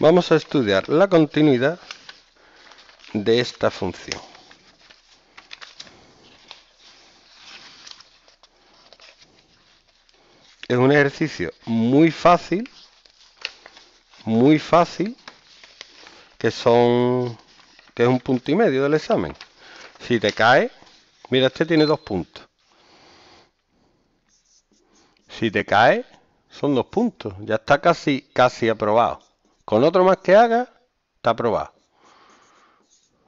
Vamos a estudiar la continuidad de esta función. Es un ejercicio muy fácil, muy fácil, que son que es un punto y medio del examen. Si te cae, mira, este tiene dos puntos. Si te cae, son dos puntos. Ya está casi, casi aprobado. Con otro más que haga, está aprobado.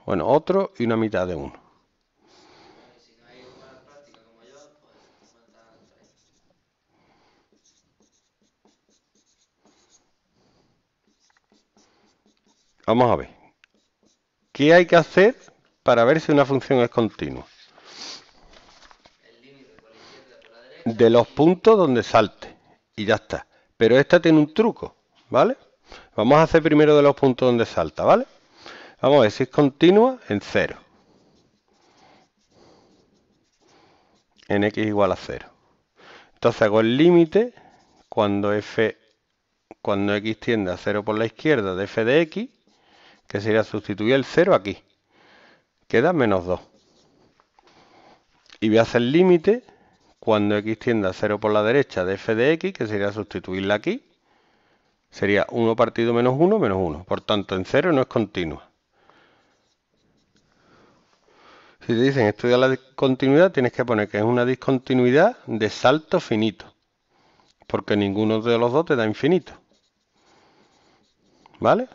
Bueno, otro y una mitad de uno. Vamos a ver. ¿Qué hay que hacer para ver si una función es continua? De los puntos donde salte. Y ya está. Pero esta tiene un truco, ¿vale? Vamos a hacer primero de los puntos donde salta, ¿vale? Vamos a ver si es continua en 0. En x igual a 0. Entonces hago el límite cuando f cuando x tiende a 0 por la izquierda de f de x, que sería sustituir el 0 aquí. Queda menos 2. Y voy a hacer el límite cuando x tiende a 0 por la derecha de f de x, que sería sustituirla aquí, Sería 1 partido menos 1 menos 1. Por tanto, en 0 no es continua. Si te dicen estudiar la continuidad, tienes que poner que es una discontinuidad de salto finito. Porque ninguno de los dos te da infinito. ¿Vale?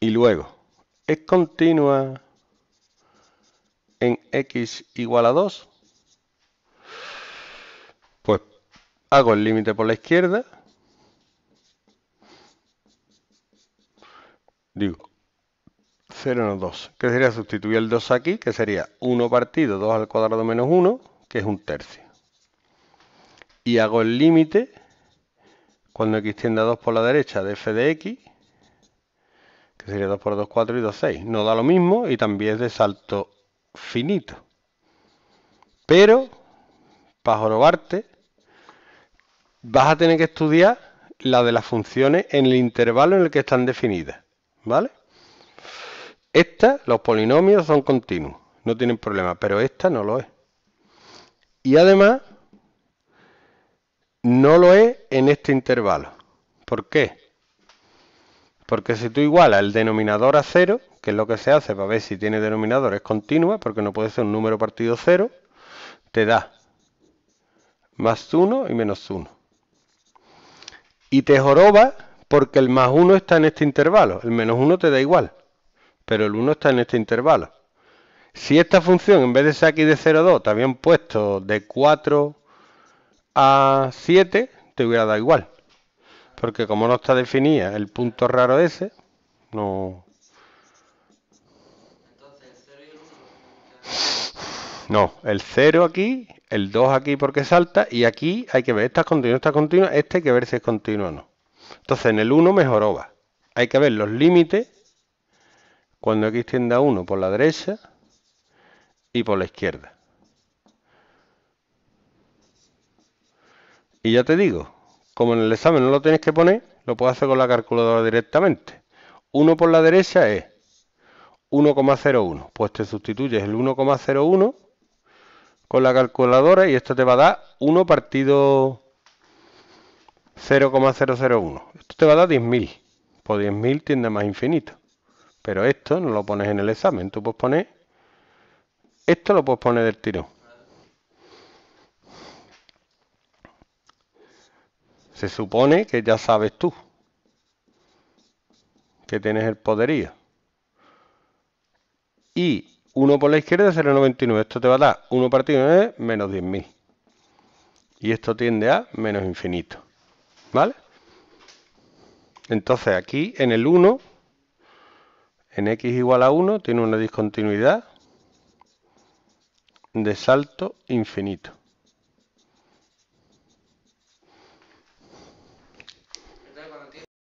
Y luego, es continua en x igual a 2. hago el límite por la izquierda. Digo, 0 menos 2, que sería sustituir el 2 aquí, que sería 1 partido 2 al cuadrado menos 1, que es un tercio. Y hago el límite, cuando x tiende a 2 por la derecha, de f de x, que sería 2 por 2, 4 y 2, 6. No da lo mismo y también es de salto finito. Pero, para jorobarte, vas a tener que estudiar la de las funciones en el intervalo en el que están definidas. ¿Vale? Estas, los polinomios, son continuos, no tienen problema, pero esta no lo es. Y además, no lo es en este intervalo. ¿Por qué? Porque si tú igualas el denominador a cero, que es lo que se hace para ver si tiene denominador, es continua, porque no puede ser un número partido cero, te da más 1 y menos 1 y te joroba porque el más 1 está en este intervalo. El menos 1 te da igual, pero el 1 está en este intervalo. Si esta función, en vez de ser aquí de 0, 2, te habían puesto de 4 a 7, te hubiera dado igual. Porque como no está definida el punto raro ese, no, No, el 0 aquí, el 2 aquí porque salta y aquí hay que ver, esta es continua, esta es continua, este hay que ver si es continua o no. Entonces en el 1 mejor va. Hay que ver los límites cuando x tienda a 1 por la derecha y por la izquierda. Y ya te digo, como en el examen no lo tienes que poner, lo puedes hacer con la calculadora directamente. 1 por la derecha es 1,01. Pues te sustituyes el 1,01 con la calculadora y esto te va a dar 1 partido 0,001. Esto te va a dar 10.000. Por 10.000 tiende más infinito. Pero esto no lo pones en el examen. Tú puedes poner... Esto lo puedes poner del tirón. Se supone que ya sabes tú que tienes el poderío. Y 1 por la izquierda, es 0,99. Esto te va a dar 1 partido 9, menos 10.000. Y esto tiende a menos infinito. ¿Vale? Entonces aquí en el 1, en x igual a 1, tiene una discontinuidad de salto infinito.